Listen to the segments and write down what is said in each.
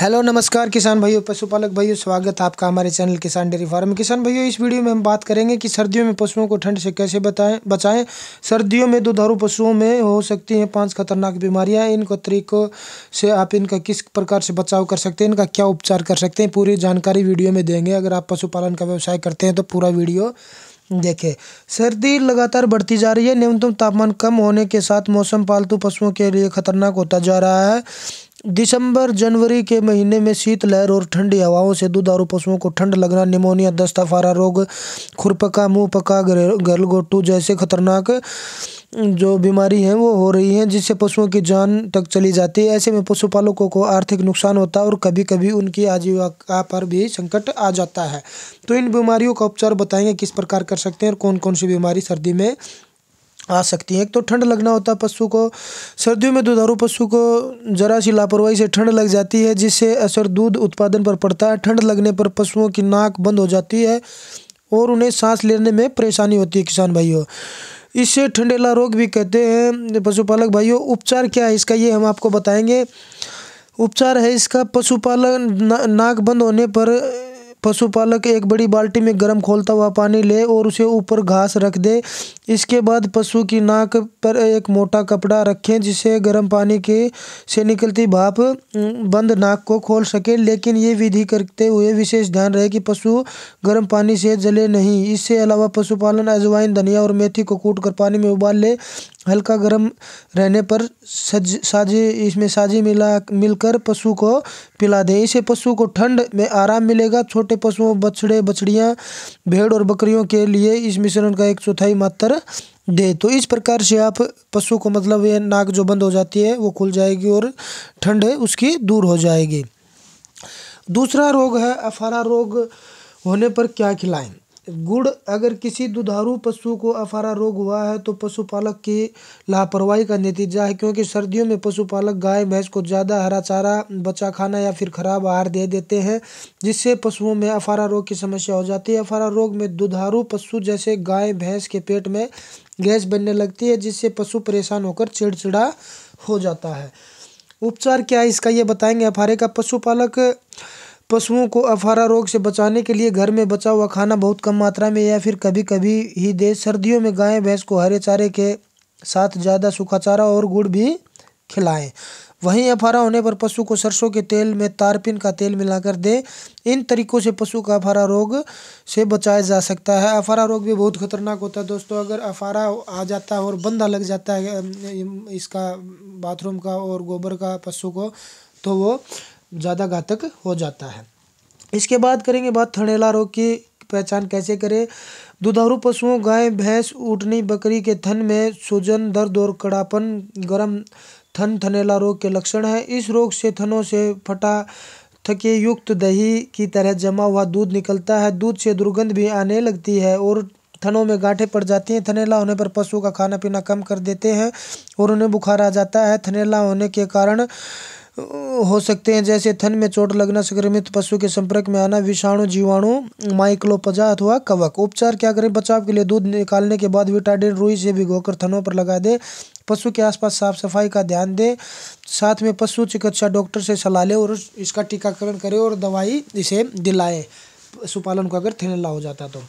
hello नमस्कार किसान भाइयों पशुपालक भाइयों स्वागत है आपका हमारे चैनल किसान डेयरी फार्म किसान भाइयों इस वीडियो में हम बात करेंगे कि सर्दियों में पशुओं को ठंड से कैसे बताएं बचाएं सर्दियों में दुधारू पशुओं में हो सकती हैं पांच खतरनाक बीमारियां इनको तरीकों से आप इनका किस प्रकार से बचाव कर सकते हैं इनका क्या उपचार कर सकते हैं पूरी जानकारी वीडियो में देंगे अगर आप पशुपालन का व्यवसाय करते हैं तो पूरा वीडियो देखें सर्दी लगातार बढ़ती जा रही है न्यूनतम तापमान कम होने के साथ मौसम पालतू पशुओं के लिए खतरनाक होता जा रहा है दिसंबर जनवरी के महीने में शीतलहर और ठंडी हवाओं से दुधारू पशुओं को ठंड लगना निमोनिया दस्तफारा रोग खुरपका मुँह पका गलगोटू जैसे खतरनाक जो बीमारी हैं वो हो रही हैं जिससे पशुओं की जान तक चली जाती है ऐसे में पशुपालकों को आर्थिक नुकसान होता है और कभी कभी उनकी आजीविका पर भी संकट आ जाता है तो इन बीमारियों का उपचार बताएंगे किस प्रकार कर सकते हैं और कौन कौन सी बीमारी सर्दी में आ सकती हैं एक तो ठंड लगना होता है पशु को सर्दियों में दुधारू पशु को जरा सी लापरवाही से ठंड लग जाती है जिससे असर दूध उत्पादन पर पड़ता है ठंड लगने पर पशुओं की नाक बंद हो जाती है और उन्हें सांस लेने में परेशानी होती है किसान भाइयों इसे ठंडेला रोग भी कहते हैं पशुपालक भाइयों उपचार क्या है इसका ये हम आपको बताएंगे उपचार है इसका पशुपालन ना, नाक बंद होने पर पशुपालक एक बड़ी बाल्टी में गर्म खोलता हुआ पानी ले और उसे ऊपर घास रख दे इसके बाद पशु की नाक पर एक मोटा कपड़ा रखें जिससे गर्म पानी के से निकलती भाप बंद नाक को खोल सके लेकिन ये विधि करते हुए विशेष ध्यान रहे कि पशु गर्म पानी से जले नहीं इसके अलावा पशुपालन अजवाइन धनिया और मेथी को कूट कर पानी में उबाल ले हल्का गर्म रहने पर सज साजे इसमें साजे मिला मिलकर पशु को पिला दें इससे पशु को ठंड में आराम मिलेगा छोटे पशुओं बछड़े बछड़ियाँ भेड़ और बकरियों के लिए इस मिश्रण का एक चौथाई मात्र दे तो इस प्रकार से आप पशु को मतलब ये नाक जो बंद हो जाती है वो खुल जाएगी और ठंड उसकी दूर हो जाएगी दूसरा रोग है अफारा रोग होने पर क्या खिलाएं गुड़ अगर किसी दुधारू पशु को अफारा रोग हुआ है तो पशुपालक की लापरवाही का नतीजा है क्योंकि सर्दियों में पशुपालक गाय भैंस को ज़्यादा हरा चारा बचा खाना या फिर खराब आहार दे देते हैं जिससे पशुओं में अफारा रोग की समस्या हो जाती है अफारा रोग में दुधारू पशु जैसे गाय भैंस के पेट में गैस बनने लगती है जिससे पशु परेशान होकर चिड़चिड़ा हो जाता है उपचार क्या है इसका ये बताएंगे अफारे का पशुपालक पशुओं को अफारा रोग से बचाने के लिए घर में बचा हुआ खाना बहुत कम मात्रा में या फिर कभी कभी ही दे सर्दियों में गाय भैंस को हरे चारे के साथ ज़्यादा सूखा चारा और गुड़ भी खिलाएं वहीं अफारा होने पर पशु को सरसों के तेल में तारपिन का तेल मिलाकर दें इन तरीकों से पशु का अफारा रोग से बचाया जा सकता है अफारा रोग भी बहुत खतरनाक होता है दोस्तों अगर अफारा आ जाता है और बंदा लग जाता है इसका बाथरूम का और गोबर का पशु को तो वो ज़्यादा घातक हो जाता है इसके बाद करेंगे बात थनेला रोग की पहचान कैसे करें दुधारू पशुओं गाय भैंस ऊटनी बकरी के थन में सूजन दर्द और कड़ापन गर्म थन थनेला रोग के लक्षण है इस रोग से थनों से फटा थके युक्त दही की तरह जमा हुआ दूध निकलता है दूध से दुर्गंध भी आने लगती है और थनों में गांठें पड़ जाती हैं थनेला होने पर पशुओं का खाना पीना कम कर देते हैं और उन्हें बुखार आ जाता है थनेला होने के कारण हो सकते हैं जैसे थन में चोट लगना संक्रमित पशु के संपर्क में आना विषाणु जीवाणु माइक्लोपजा अथवा कवक उपचार क्या करें बचाव के लिए दूध निकालने के बाद विटाडिन रुई से भिगोकर थनों पर लगा दें पशु के आसपास साफ सफाई का ध्यान दें साथ में पशु चिकित्सा डॉक्टर से सलाह लें और इसका टीकाकरण करें और दवाई इसे दिलाए पशुपालन को अगर थनला हो जाता तो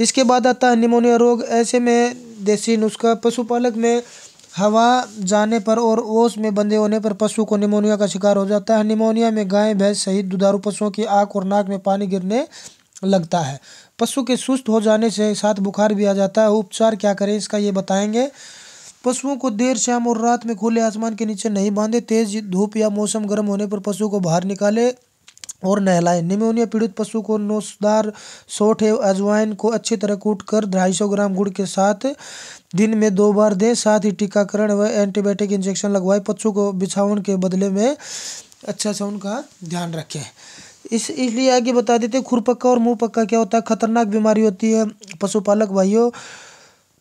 इसके बाद आता है निमोनिया रोग ऐसे में देसी नुस्खा पशुपालक में हवा जाने पर और ओस में बंधे होने पर पशु को निमोनिया का शिकार हो जाता है निमोनिया में गाय भैंस सहित दुधारू पशुओं की आँख और नाक में पानी गिरने लगता है पशु के सुस्त हो जाने से साथ बुखार भी आ जाता है उपचार क्या करें इसका ये बताएंगे पशुओं को देर शाम और रात में खुले आसमान के नीचे नहीं बांधे तेज धूप या मौसम गर्म होने पर पशु को बाहर निकाले और नहलाएं निमोनिया पीड़ित पशु को नोसदार सोठ एवं अजवाइन को अच्छी तरह कूट कर ढाई सौ ग्राम गुड़ के साथ दिन में दो बार दें साथ ही टीकाकरण व एंटीबायोटिक इंजेक्शन लगवाएं पशु को बिछावन के बदले में अच्छा सा उनका ध्यान रखें इस इसलिए आगे बता देते खुरपक्का और मुँह पक्का क्या होता है खतरनाक बीमारी होती है पशुपालक भाइयों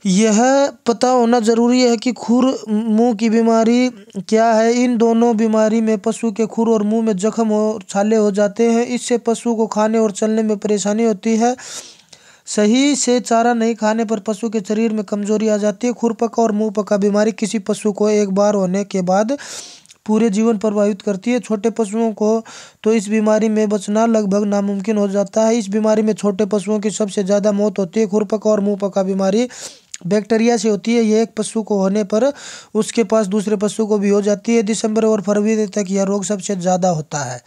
यह पता होना जरूरी है कि खुर मुँह की बीमारी क्या है इन दोनों बीमारी में पशु के खुर और मुँह में जख्म और छाले हो जाते हैं इससे पशु को खाने और चलने में परेशानी होती है सही से चारा नहीं खाने पर पशु के शरीर में कमजोरी आ जाती है खुरपका और मुँह पका बीमारी किसी पशु को एक बार होने के बाद पूरे जीवन प्रभावित करती है छोटे पशुओं को तो इस बीमारी में बचना लगभग नामुमकिन हो जाता है इस बीमारी में छोटे पशुओं की सबसे ज़्यादा मौत होती है खुरपका और मुँह पका बीमारी बैक्टीरिया से होती है यह एक पशु को होने पर उसके पास दूसरे पशु को भी हो जाती है दिसंबर और फरवरी तक यह रोग सबसे ज़्यादा होता है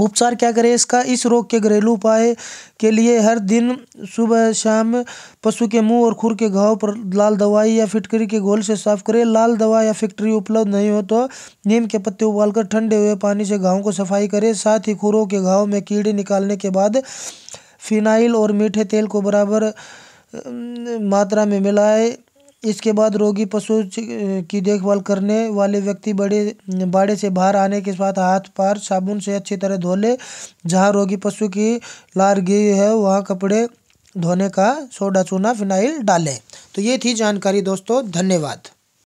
उपचार क्या करें इसका इस रोग के घरेलू उपाय के लिए हर दिन सुबह शाम पशु के मुंह और खुर के घाव पर लाल दवाई या फिटकरी के घोल से साफ करें लाल दवा या फिटकरी उपलब्ध नहीं हो तो नीम के पत्ते उबालकर ठंडे हुए पानी से घाव को सफाई करें साथ ही खुरों के घाव में कीड़े निकालने के बाद फिनाइल और मीठे तेल को बराबर मात्रा में मिलाए इसके बाद रोगी पशु की देखभाल करने वाले व्यक्ति बड़े बाड़े से बाहर आने के साथ हाथ पार साबुन से अच्छी तरह धो ले जहाँ रोगी पशु की लार गई है वहाँ कपड़े धोने का सोडा चूना फिनाइल डालें तो ये थी जानकारी दोस्तों धन्यवाद